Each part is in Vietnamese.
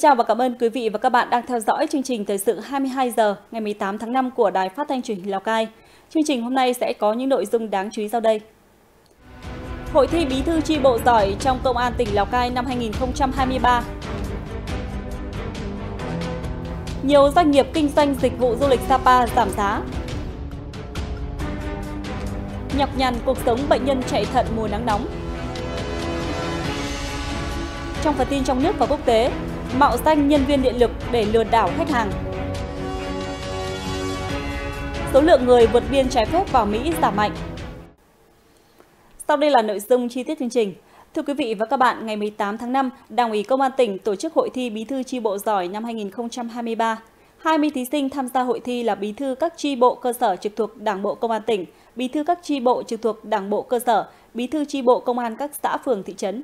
chào và cảm ơn quý vị và các bạn đang theo dõi chương trình thời sự 22 giờ ngày 18 tháng 5 của Đài Phát thanh Truyền hình Lào Cai. Chương trình hôm nay sẽ có những nội dung đáng chú ý sau đây. Hội thi bí thư Chi bộ giỏi trong Công an tỉnh Lào Cai năm 2023. Nhiều doanh nghiệp kinh doanh dịch vụ du lịch Sapa giảm giá. Nhọc nhằn cuộc sống bệnh nhân chạy thận mùa nắng nóng. Trong phần tin trong nước và quốc tế, mạo danh nhân viên điện lực để lừa đảo khách hàng. Số lượng người vượt biên trái phép vào Mỹ giảm mạnh. Sau đây là nội dung chi tiết chương trình. Thưa quý vị và các bạn, ngày 18 tháng 5, Đảng ủy Công an tỉnh tổ chức hội thi Bí thư chi bộ giỏi năm 2023. 20 thí sinh tham gia hội thi là bí thư các chi bộ cơ sở trực thuộc Đảng bộ Công an tỉnh, bí thư các chi bộ trực thuộc Đảng bộ cơ sở, bí thư chi bộ công an các xã phường thị trấn.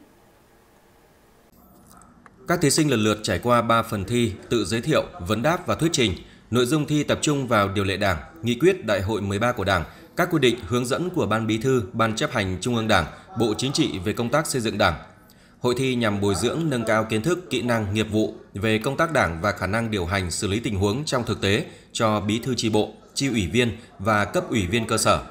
Các thí sinh lần lượt trải qua 3 phần thi tự giới thiệu, vấn đáp và thuyết trình. Nội dung thi tập trung vào điều lệ Đảng, nghị quyết Đại hội 13 của Đảng, các quy định hướng dẫn của Ban Bí thư, Ban chấp hành Trung ương Đảng, Bộ Chính trị về công tác xây dựng Đảng. Hội thi nhằm bồi dưỡng nâng cao kiến thức, kỹ năng, nghiệp vụ về công tác Đảng và khả năng điều hành xử lý tình huống trong thực tế cho bí thư tri bộ, Chi ủy viên và cấp ủy viên cơ sở.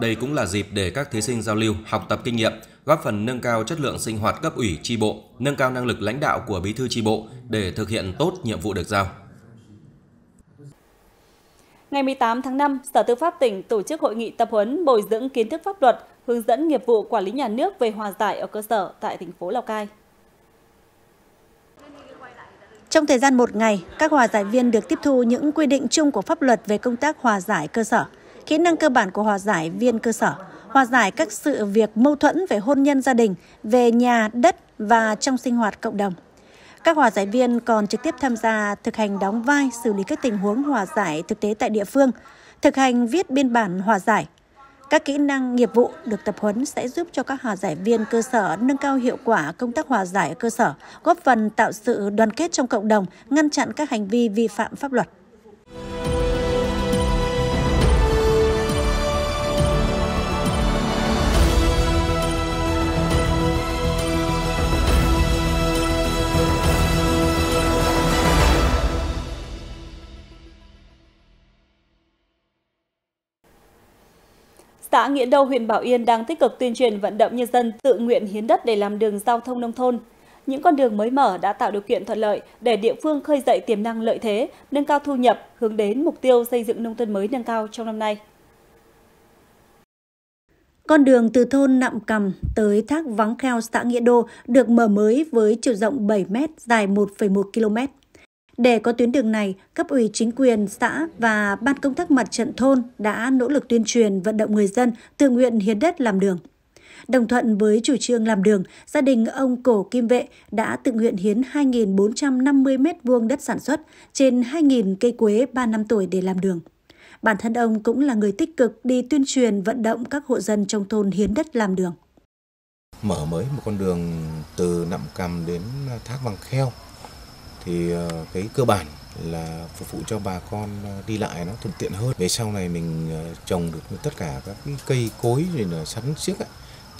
Đây cũng là dịp để các thí sinh giao lưu, học tập kinh nghiệm, góp phần nâng cao chất lượng sinh hoạt cấp ủy tri bộ, nâng cao năng lực lãnh đạo của bí thư tri bộ để thực hiện tốt nhiệm vụ được giao. Ngày 18 tháng 5, Sở Tư pháp tỉnh tổ chức hội nghị tập huấn bồi dưỡng kiến thức pháp luật, hướng dẫn nghiệp vụ quản lý nhà nước về hòa giải ở cơ sở tại thành phố Lào Cai. Trong thời gian một ngày, các hòa giải viên được tiếp thu những quy định chung của pháp luật về công tác hòa giải cơ sở, kỹ năng cơ bản của hòa giải viên cơ sở, hòa giải các sự việc mâu thuẫn về hôn nhân gia đình, về nhà, đất và trong sinh hoạt cộng đồng. Các hòa giải viên còn trực tiếp tham gia thực hành đóng vai xử lý các tình huống hòa giải thực tế tại địa phương, thực hành viết biên bản hòa giải. Các kỹ năng nghiệp vụ được tập huấn sẽ giúp cho các hòa giải viên cơ sở nâng cao hiệu quả công tác hòa giải ở cơ sở, góp phần tạo sự đoàn kết trong cộng đồng, ngăn chặn các hành vi vi phạm pháp luật. xã Nghĩa Đâu, huyện Bảo Yên đang tích cực tuyên truyền vận động nhân dân tự nguyện hiến đất để làm đường giao thông nông thôn. Những con đường mới mở đã tạo điều kiện thuận lợi để địa phương khơi dậy tiềm năng lợi thế, nâng cao thu nhập, hướng đến mục tiêu xây dựng nông thôn mới nâng cao trong năm nay. Con đường từ thôn Nạm Cầm tới thác Vắng Kheo xã Nghĩa Đô được mở mới với chiều rộng 7 m, dài 1,1 km. Để có tuyến đường này, cấp ủy chính quyền xã và ban công tác mặt trận thôn đã nỗ lực tuyên truyền vận động người dân tự nguyện hiến đất làm đường. Đồng thuận với chủ trương làm đường, gia đình ông Cổ Kim Vệ đã tự nguyện hiến 2.450 m2 đất sản xuất, trên 2.000 cây quế 3 năm tuổi để làm đường. Bản thân ông cũng là người tích cực đi tuyên truyền vận động các hộ dân trong thôn hiến đất làm đường. Mở mới một con đường từ Nậm Cầm đến Thác Bằng Kheo, thì ờ, cái cơ bản là phục vụ cho bà con ờ, đi lại nó thuận tiện hơn. Về sau này mình ờ, trồng được tất cả các cái cây cối rồi là sắn xiếc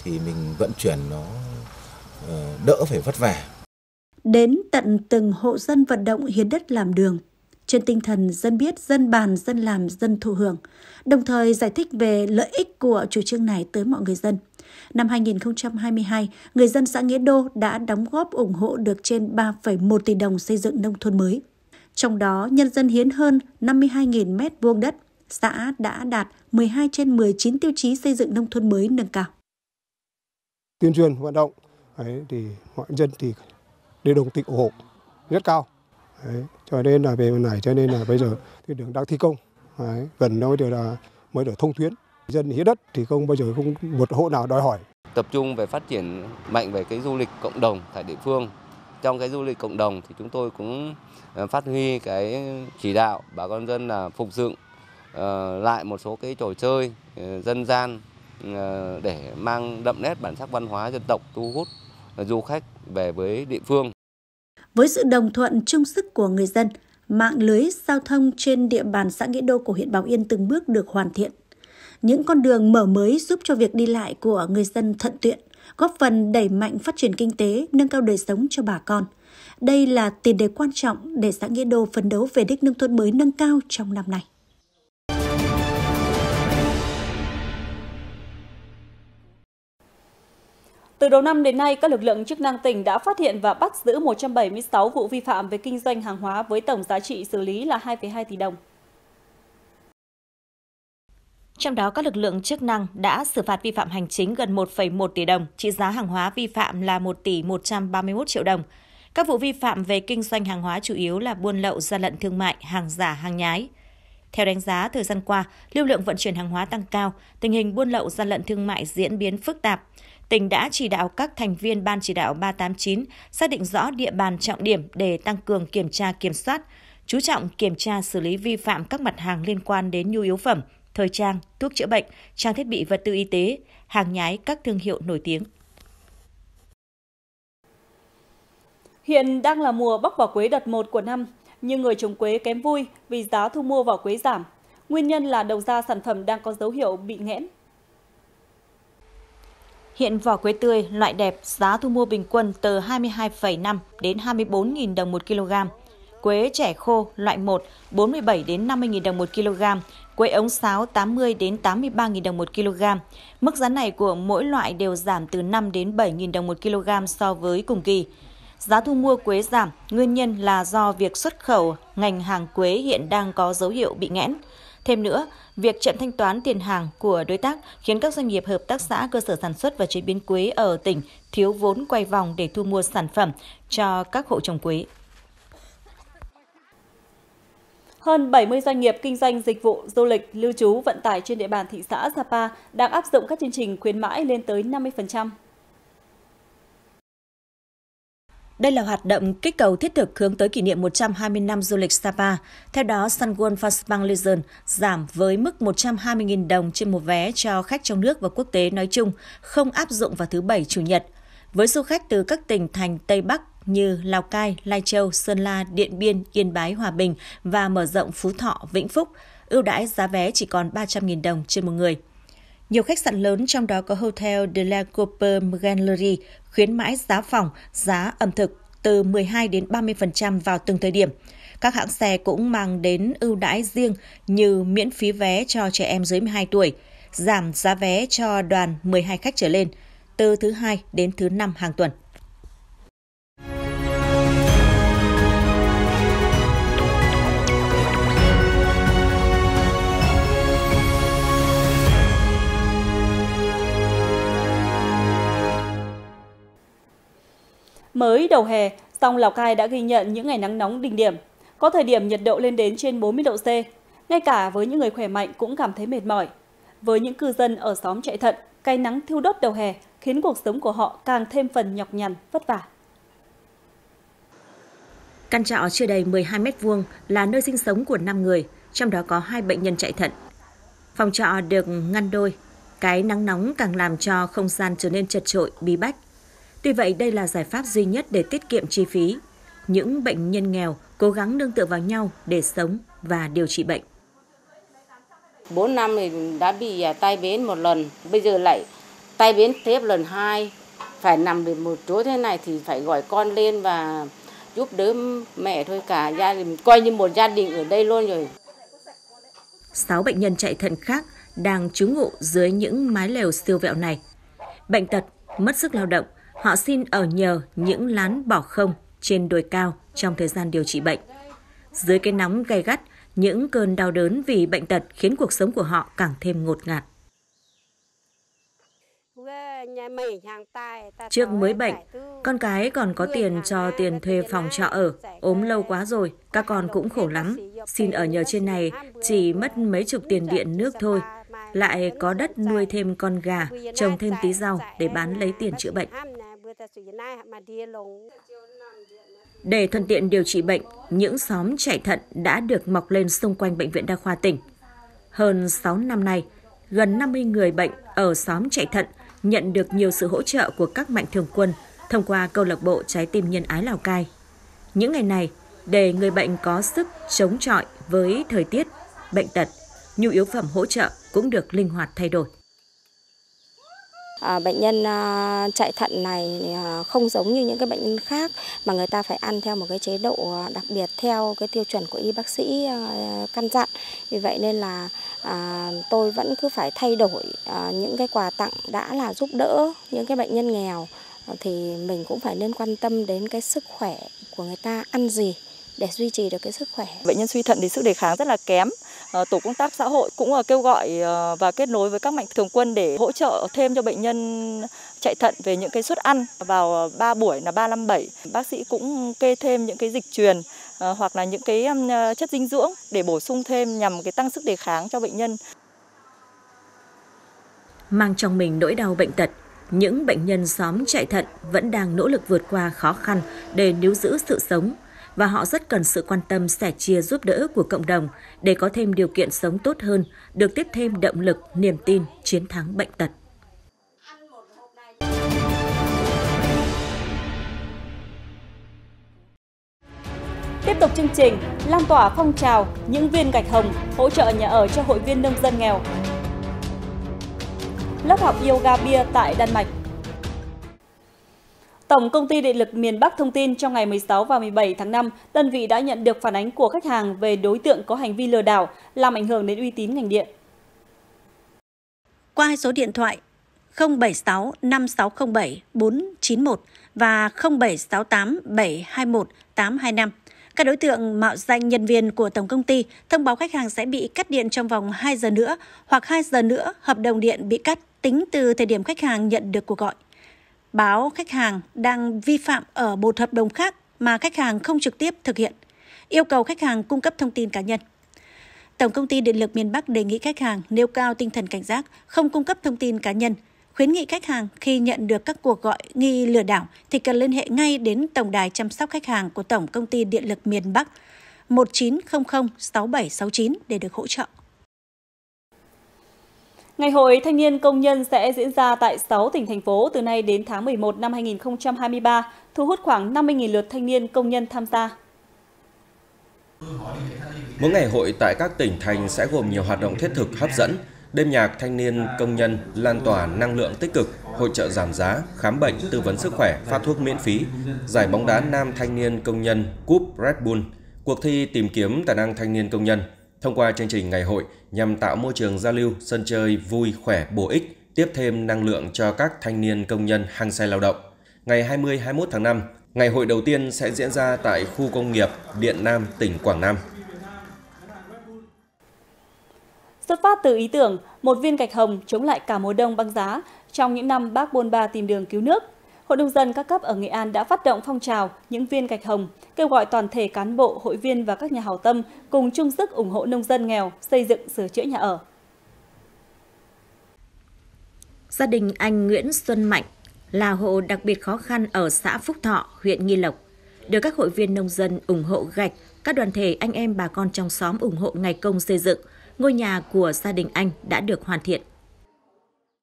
thì mình vận chuyển nó đỡ phải vất vả. Đến tận từng hộ dân vận động hiến đất làm đường, trên tinh thần dân biết, dân bàn, dân làm, dân thụ hưởng, đồng thời giải thích về lợi ích của chủ trương này tới mọi người dân. Năm 2022, người dân xã Nghĩa Đô đã đóng góp ủng hộ được trên 3,1 tỷ đồng xây dựng nông thôn mới. Trong đó, nhân dân hiến hơn 52.000 mét vuông đất, xã đã đạt 12 trên 19 tiêu chí xây dựng nông thôn mới nâng cao. Tuyên truyền vận động ấy thì mọi dân thì đều đồng tình ủng hộ rất cao. Đấy. cho nên là về bên này cho nên là bây giờ cái đường đang thi công Đấy. gần đó điều là mới được thông tuyến dân hiến đất thì không bao giờ không một hộ nào đòi hỏi tập trung về phát triển mạnh về cái du lịch cộng đồng tại địa phương trong cái du lịch cộng đồng thì chúng tôi cũng ờ, phát huy cái chỉ đạo bà con dân là phục dựng ờ, lại một số cái trò chơi ờ, dân gian để mang đậm nét bản sắc văn hóa dân tộc thu hút du khách về với địa phương với sự đồng thuận chung sức của người dân, mạng lưới giao thông trên địa bàn xã Nghĩa Đô của huyện Bảo Yên từng bước được hoàn thiện. Những con đường mở mới giúp cho việc đi lại của người dân thuận tiện, góp phần đẩy mạnh phát triển kinh tế, nâng cao đời sống cho bà con. Đây là tiền đề quan trọng để xã Nghĩa Đô phấn đấu về đích nông thôn mới nâng cao trong năm nay. Từ đầu năm đến nay, các lực lượng chức năng tỉnh đã phát hiện và bắt giữ 176 vụ vi phạm về kinh doanh hàng hóa với tổng giá trị xử lý là 2,2 tỷ đồng. Trong đó, các lực lượng chức năng đã xử phạt vi phạm hành chính gần 1,1 tỷ đồng, trị giá hàng hóa vi phạm là 1 tỷ 131 triệu đồng. Các vụ vi phạm về kinh doanh hàng hóa chủ yếu là buôn lậu, gian lận thương mại, hàng giả, hàng nhái. Theo đánh giá, thời gian qua, lưu lượng vận chuyển hàng hóa tăng cao, tình hình buôn lậu gian lận thương mại diễn biến phức tạp tỉnh đã chỉ đạo các thành viên Ban chỉ đạo 389 xác định rõ địa bàn trọng điểm để tăng cường kiểm tra kiểm soát, chú trọng kiểm tra xử lý vi phạm các mặt hàng liên quan đến nhu yếu phẩm, thời trang, thuốc chữa bệnh, trang thiết bị vật tư y tế, hàng nhái các thương hiệu nổi tiếng. Hiện đang là mùa bóc vỏ quế đợt 1 của năm, nhưng người trồng quế kém vui vì giá thu mua vỏ quế giảm. Nguyên nhân là đầu ra sản phẩm đang có dấu hiệu bị nghẽn, Hiện vỏ quế tươi loại đẹp giá thu mua bình quân từ 22,5 đến 24.000 đồng 1 kg. Quế trẻ khô loại 1 47 đến 50.000 đồng 1 kg, quế ống sáo 80 đến 83.000 đồng 1 kg. Mức giá này của mỗi loại đều giảm từ 5 đến 7.000 đồng 1 kg so với cùng kỳ. Giá thu mua quế giảm, nguyên nhân là do việc xuất khẩu ngành hàng quế hiện đang có dấu hiệu bị nghẽn. Thêm nữa, việc chậm thanh toán tiền hàng của đối tác khiến các doanh nghiệp hợp tác xã cơ sở sản xuất và chế biến quế ở tỉnh thiếu vốn quay vòng để thu mua sản phẩm cho các hộ trồng quế. Hơn 70 doanh nghiệp kinh doanh dịch vụ du lịch, lưu trú, vận tải trên địa bàn thị xã Sapa đang áp dụng các chương trình khuyến mãi lên tới 50%. Đây là hoạt động kích cầu thiết thực hướng tới kỷ niệm 120 năm du lịch Sapa. Theo đó, Sun World Fastbank Legend giảm với mức 120.000 đồng trên một vé cho khách trong nước và quốc tế nói chung, không áp dụng vào thứ Bảy, Chủ nhật. Với du khách từ các tỉnh thành Tây Bắc như Lào Cai, Lai Châu, Sơn La, Điện Biên, Yên Bái, Hòa Bình và mở rộng Phú Thọ, Vĩnh Phúc, ưu đãi giá vé chỉ còn 300.000 đồng trên một người. Nhiều khách sạn lớn trong đó có Hotel de la Coupe Gallery khuyến mãi giá phòng, giá ẩm thực từ 12 đến 30% vào từng thời điểm. Các hãng xe cũng mang đến ưu đãi riêng như miễn phí vé cho trẻ em dưới 12 tuổi, giảm giá vé cho đoàn 12 khách trở lên từ thứ hai đến thứ năm hàng tuần. Mới đầu hè, song Lào Cai đã ghi nhận những ngày nắng nóng đỉnh điểm. Có thời điểm nhiệt độ lên đến trên 40 độ C. Ngay cả với những người khỏe mạnh cũng cảm thấy mệt mỏi. Với những cư dân ở xóm chạy thận, cái nắng thiêu đốt đầu hè khiến cuộc sống của họ càng thêm phần nhọc nhằn, vất vả. Căn trọ chưa đầy 12 mét vuông là nơi sinh sống của 5 người, trong đó có hai bệnh nhân chạy thận. Phòng trọ được ngăn đôi, cái nắng nóng càng làm cho không gian trở nên chật trội, bí bách. Tuy vậy, đây là giải pháp duy nhất để tiết kiệm chi phí. Những bệnh nhân nghèo cố gắng nương tựa vào nhau để sống và điều trị bệnh. 4 năm thì đã bị à, tai biến một lần, bây giờ lại tai biến tiếp lần hai. Phải nằm được một chỗ thế này thì phải gọi con lên và giúp đỡ mẹ thôi cả gia đình, coi như một gia đình ở đây luôn rồi. 6 bệnh nhân chạy thận khác đang trú ngụ dưới những mái lều siêu vẹo này. Bệnh tật, mất sức lao động, họ xin ở nhờ những lán bỏ không trên đồi cao trong thời gian điều trị bệnh. Dưới cái nóng gay gắt, những cơn đau đớn vì bệnh tật khiến cuộc sống của họ càng thêm ngột ngạt. Trước mới bệnh, con cái còn có tiền cho tiền thuê phòng trọ ở, ốm lâu quá rồi, các con cũng khổ lắm. Xin ở nhờ trên này chỉ mất mấy chục tiền điện nước thôi, lại có đất nuôi thêm con gà, trồng thêm tí rau để bán lấy tiền chữa bệnh. Để thuận tiện điều trị bệnh, những xóm chạy thận đã được mọc lên xung quanh Bệnh viện Đa khoa tỉnh. Hơn 6 năm nay, gần 50 người bệnh ở xóm chạy thận nhận được nhiều sự hỗ trợ của các mạnh thường quân thông qua câu lạc bộ Trái tim nhân ái Lào Cai. Những ngày này, để người bệnh có sức chống chọi với thời tiết, bệnh tật, nhu yếu phẩm hỗ trợ cũng được linh hoạt thay đổi. À, bệnh nhân à, chạy thận này à, không giống như những cái bệnh nhân khác mà người ta phải ăn theo một cái chế độ đặc biệt theo cái tiêu chuẩn của y bác sĩ à, căn dặn. Vì vậy nên là tôi vẫn cứ phải thay đổi những cái quà tặng đã là giúp đỡ những cái bệnh nhân nghèo thì mình cũng phải nên quan tâm đến cái sức khỏe của người ta ăn gì để duy trì được cái sức khỏe. Bệnh nhân suy thận thì sức đề kháng rất là kém Ờ, tổ công tác xã hội cũng ờ, kêu gọi ờ, và kết nối với các mạnh thường quân để hỗ trợ thêm cho bệnh nhân chạy thận về những cái suất ăn vào 3 buổi là 357. Bác sĩ cũng kê thêm những cái dịch truyền hoặc là những cái chất dinh dưỡng để bổ sung thêm nhằm cái tăng sức đề kháng cho bệnh nhân. Mang trong mình nỗi đau bệnh tật, những bệnh nhân xóm chạy thận vẫn đang nỗ lực vượt qua khó khăn để níu giữ sự sống – và họ rất cần sự quan tâm sẻ chia giúp đỡ của cộng đồng để có thêm điều kiện sống tốt hơn, được tiếp thêm động lực, niềm tin chiến thắng bệnh tật. Tiếp tục chương trình, lan tỏa phong trào những viên gạch hồng hỗ trợ nhà ở cho hội viên nông dân nghèo. Lớp học yoga bia tại Đan Mạch Tổng công ty Điện lực miền Bắc thông tin trong ngày 16 và 17 tháng 5, đơn vị đã nhận được phản ánh của khách hàng về đối tượng có hành vi lừa đảo, làm ảnh hưởng đến uy tín ngành điện. Qua hai số điện thoại 076 5607 491 và 0768 721 825, các đối tượng mạo danh nhân viên của tổng công ty thông báo khách hàng sẽ bị cắt điện trong vòng 2 giờ nữa hoặc 2 giờ nữa hợp đồng điện bị cắt tính từ thời điểm khách hàng nhận được cuộc gọi báo khách hàng đang vi phạm ở một hợp đồng khác mà khách hàng không trực tiếp thực hiện, yêu cầu khách hàng cung cấp thông tin cá nhân. Tổng công ty Điện lực miền Bắc đề nghị khách hàng nêu cao tinh thần cảnh giác, không cung cấp thông tin cá nhân, khuyến nghị khách hàng khi nhận được các cuộc gọi nghi lừa đảo thì cần liên hệ ngay đến tổng đài chăm sóc khách hàng của Tổng công ty Điện lực miền Bắc 1900 6769 để được hỗ trợ. Ngày hội thanh niên công nhân sẽ diễn ra tại 6 tỉnh thành phố từ nay đến tháng 11 năm 2023, thu hút khoảng 50.000 lượt thanh niên công nhân tham gia. Mỗi ngày hội tại các tỉnh thành sẽ gồm nhiều hoạt động thiết thực hấp dẫn, đêm nhạc thanh niên công nhân lan tỏa năng lượng tích cực, hội trợ giảm giá, khám bệnh, tư vấn sức khỏe, phát thuốc miễn phí, giải bóng đá nam thanh niên công nhân, Cup Red Bull, cuộc thi tìm kiếm tài năng thanh niên công nhân, thông qua chương trình ngày hội nhằm tạo môi trường giao lưu, sân chơi vui, khỏe, bổ ích, tiếp thêm năng lượng cho các thanh niên công nhân hăng say lao động. Ngày 20-21 tháng 5, ngày hội đầu tiên sẽ diễn ra tại khu công nghiệp Điện Nam, tỉnh Quảng Nam. Xuất phát từ ý tưởng, một viên gạch hồng chống lại cả mùa đông băng giá trong những năm bác Bôn Ba tìm đường cứu nước – Hội nông dân các cấp ở Nghệ An đã phát động phong trào những viên gạch hồng, kêu gọi toàn thể cán bộ, hội viên và các nhà hảo tâm cùng chung sức ủng hộ nông dân nghèo xây dựng sửa chữa nhà ở. Gia đình anh Nguyễn Xuân Mạnh là hộ đặc biệt khó khăn ở xã Phúc Thọ, huyện Nghi Lộc. Được các hội viên nông dân ủng hộ gạch, các đoàn thể anh em bà con trong xóm ủng hộ ngày công xây dựng, ngôi nhà của gia đình anh đã được hoàn thiện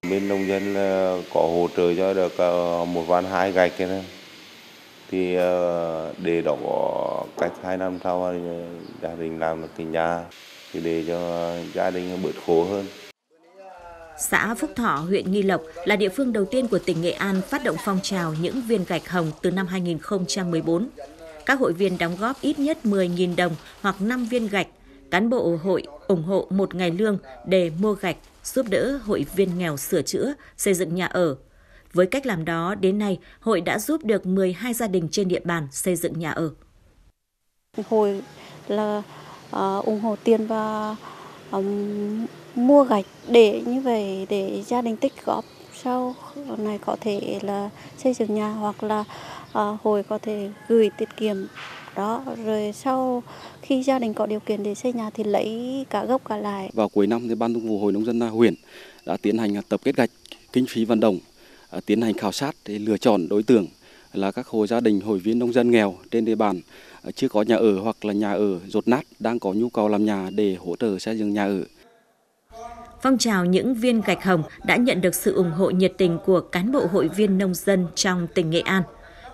Bên nông dân là có hỗ trợ cho được ờ, một ván hai gạch kia này. Thì ờ, để đó có cách hai năm sau gia đình làm được cái nhà thì để cho gia đình bớt khổ hơn. Xã Phúc Thọ, huyện Nghi Lộc là địa phương đầu tiên của tỉnh Nghệ An phát động phong trào những viên gạch hồng từ năm 2014. Các hội viên đóng góp ít nhất 10.000 đồng hoặc 5 viên gạch. Cán bộ hội ủng hộ một ngày lương để mua gạch giúp đỡ hội viên nghèo sửa chữa, xây dựng nhà ở. Với cách làm đó, đến nay, hội đã giúp được 12 gia đình trên địa bàn xây dựng nhà ở. Hội là uh, ủng hộ tiền và um, mua gạch để như vậy để gia đình tích góp sau này có thể là xây dựng nhà hoặc là uh, hội có thể gửi tiết kiệm đó rồi sau khi gia đình có điều kiện để xây nhà thì lấy cả gốc cả lại vào cuối năm thì ban thường vụ hội nông dân huyện đã tiến hành tập kết gạch kinh phí vận động à, tiến hành khảo sát để lựa chọn đối tượng là các hộ gia đình hội viên nông dân nghèo trên địa bàn à, chưa có nhà ở hoặc là nhà ở rột nát đang có nhu cầu làm nhà để hỗ trợ xây dựng nhà ở. Phong trào những viên gạch hồng đã nhận được sự ủng hộ nhiệt tình của cán bộ hội viên nông dân trong tỉnh Nghệ An.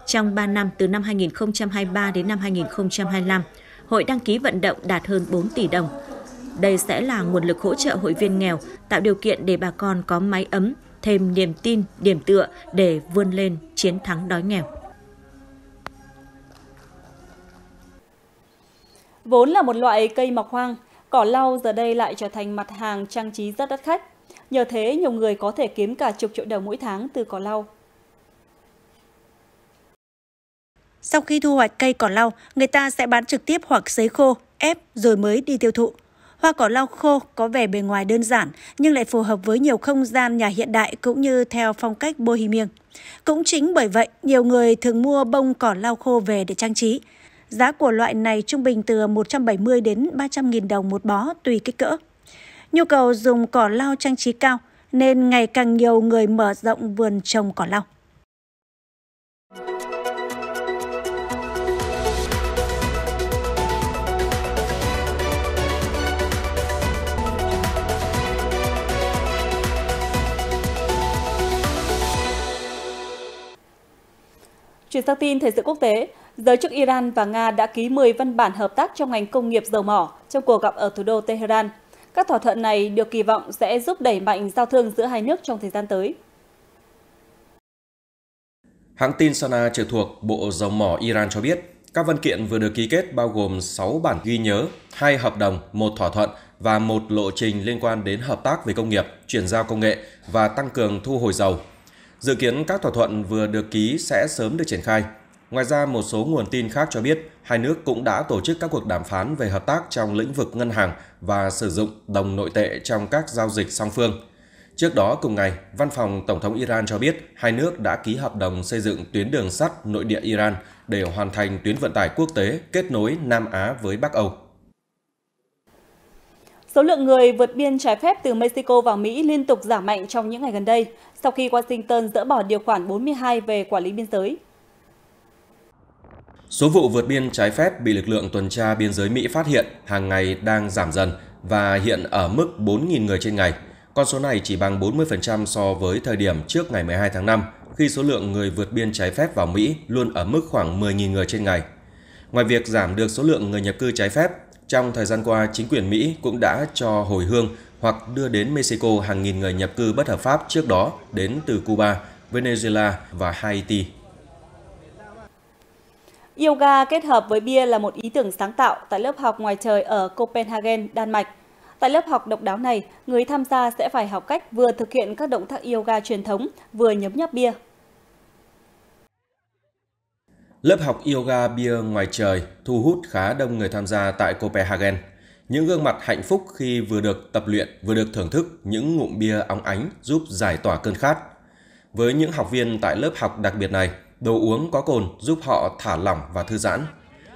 Trong 3 năm từ năm 2023 đến năm 2025, hội đăng ký vận động đạt hơn 4 tỷ đồng. Đây sẽ là nguồn lực hỗ trợ hội viên nghèo, tạo điều kiện để bà con có máy ấm, thêm niềm tin, điểm tựa để vươn lên chiến thắng đói nghèo. Vốn là một loại cây mọc hoang, cỏ lau giờ đây lại trở thành mặt hàng trang trí rất đắt khách. Nhờ thế, nhiều người có thể kiếm cả chục triệu đồng mỗi tháng từ cỏ lau. Sau khi thu hoạch cây cỏ lau, người ta sẽ bán trực tiếp hoặc sấy khô, ép rồi mới đi tiêu thụ. Hoa cỏ lau khô có vẻ bề ngoài đơn giản nhưng lại phù hợp với nhiều không gian nhà hiện đại cũng như theo phong cách bohemian. Cũng chính bởi vậy, nhiều người thường mua bông cỏ lau khô về để trang trí. Giá của loại này trung bình từ 170 đến 300 nghìn đồng một bó tùy kích cỡ. Nhu cầu dùng cỏ lau trang trí cao nên ngày càng nhiều người mở rộng vườn trồng cỏ lau. Chuyển sang tin thời sự quốc tế, giới chức Iran và Nga đã ký 10 văn bản hợp tác trong ngành công nghiệp dầu mỏ trong cuộc gặp ở thủ đô Tehran. Các thỏa thuận này được kỳ vọng sẽ giúp đẩy mạnh giao thương giữa hai nước trong thời gian tới. Hãng tin Sana trực thuộc Bộ Dầu mỏ Iran cho biết, các văn kiện vừa được ký kết bao gồm 6 bản ghi nhớ, 2 hợp đồng, một thỏa thuận và một lộ trình liên quan đến hợp tác về công nghiệp, chuyển giao công nghệ và tăng cường thu hồi dầu Dự kiến các thỏa thuận vừa được ký sẽ sớm được triển khai. Ngoài ra, một số nguồn tin khác cho biết hai nước cũng đã tổ chức các cuộc đàm phán về hợp tác trong lĩnh vực ngân hàng và sử dụng đồng nội tệ trong các giao dịch song phương. Trước đó cùng ngày, văn phòng Tổng thống Iran cho biết hai nước đã ký hợp đồng xây dựng tuyến đường sắt nội địa Iran để hoàn thành tuyến vận tải quốc tế kết nối Nam Á với Bắc Âu. Số lượng người vượt biên trái phép từ Mexico vào Mỹ liên tục giảm mạnh trong những ngày gần đây, sau khi Washington dỡ bỏ điều khoản 42 về quản lý biên giới. Số vụ vượt biên trái phép bị lực lượng tuần tra biên giới Mỹ phát hiện hàng ngày đang giảm dần và hiện ở mức 4.000 người trên ngày. Con số này chỉ bằng 40% so với thời điểm trước ngày 12 tháng 5, khi số lượng người vượt biên trái phép vào Mỹ luôn ở mức khoảng 10.000 người trên ngày. Ngoài việc giảm được số lượng người nhập cư trái phép, trong thời gian qua, chính quyền Mỹ cũng đã cho hồi hương hoặc đưa đến Mexico hàng nghìn người nhập cư bất hợp pháp trước đó đến từ Cuba, Venezuela và Haiti. Yoga kết hợp với bia là một ý tưởng sáng tạo tại lớp học ngoài trời ở Copenhagen, Đan Mạch. Tại lớp học độc đáo này, người tham gia sẽ phải học cách vừa thực hiện các động tác yoga truyền thống, vừa nhấm nháp bia Lớp học yoga bia ngoài trời thu hút khá đông người tham gia tại Copenhagen. Những gương mặt hạnh phúc khi vừa được tập luyện, vừa được thưởng thức những ngụm bia óng ánh giúp giải tỏa cơn khát. Với những học viên tại lớp học đặc biệt này, đồ uống có cồn giúp họ thả lỏng và thư giãn.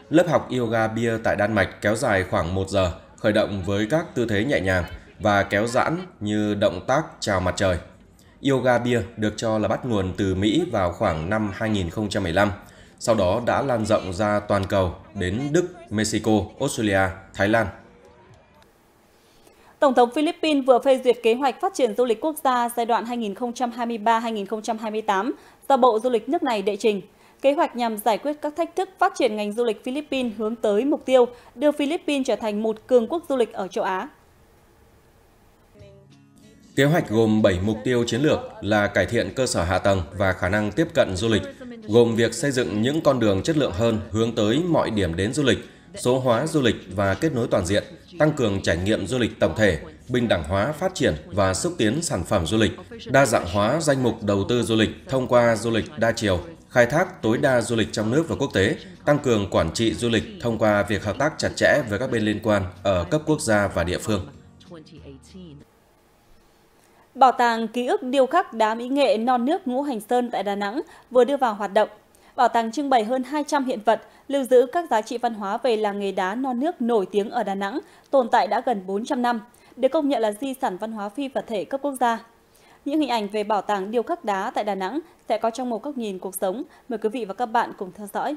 Lớp học yoga bia tại Đan Mạch kéo dài khoảng 1 giờ, khởi động với các tư thế nhẹ nhàng và kéo giãn như động tác chào mặt trời. Yoga bia được cho là bắt nguồn từ Mỹ vào khoảng năm 2015 sau đó đã lan rộng ra toàn cầu đến Đức, Mexico, Australia, Thái Lan. Tổng thống Philippines vừa phê duyệt kế hoạch phát triển du lịch quốc gia giai đoạn 2023-2028 do Bộ Du lịch nước này đệ trình. Kế hoạch nhằm giải quyết các thách thức phát triển ngành du lịch Philippines hướng tới mục tiêu đưa Philippines trở thành một cường quốc du lịch ở châu Á. Kế hoạch gồm 7 mục tiêu chiến lược là cải thiện cơ sở hạ tầng và khả năng tiếp cận du lịch, gồm việc xây dựng những con đường chất lượng hơn hướng tới mọi điểm đến du lịch, số hóa du lịch và kết nối toàn diện, tăng cường trải nghiệm du lịch tổng thể, bình đẳng hóa phát triển và xúc tiến sản phẩm du lịch, đa dạng hóa danh mục đầu tư du lịch thông qua du lịch đa chiều, khai thác tối đa du lịch trong nước và quốc tế, tăng cường quản trị du lịch thông qua việc hợp tác chặt chẽ với các bên liên quan ở cấp quốc gia và địa phương. Bảo tàng ký ức điêu khắc đá mỹ nghệ non nước Ngũ Hành Sơn tại Đà Nẵng vừa đưa vào hoạt động. Bảo tàng trưng bày hơn 200 hiện vật, lưu giữ các giá trị văn hóa về làng nghề đá non nước nổi tiếng ở Đà Nẵng, tồn tại đã gần 400 năm, được công nhận là di sản văn hóa phi vật thể cấp quốc gia. Những hình ảnh về bảo tàng điêu khắc đá tại Đà Nẵng sẽ có trong một góc nhìn cuộc sống. Mời quý vị và các bạn cùng theo dõi.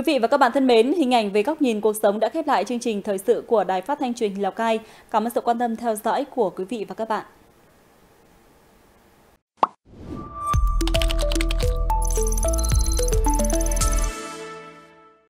Quý vị và các bạn thân mến, hình ảnh về góc nhìn cuộc sống đã khép lại chương trình thời sự của Đài Phát thanh truyền hình Lào Cai. Cảm ơn sự quan tâm theo dõi của quý vị và các bạn.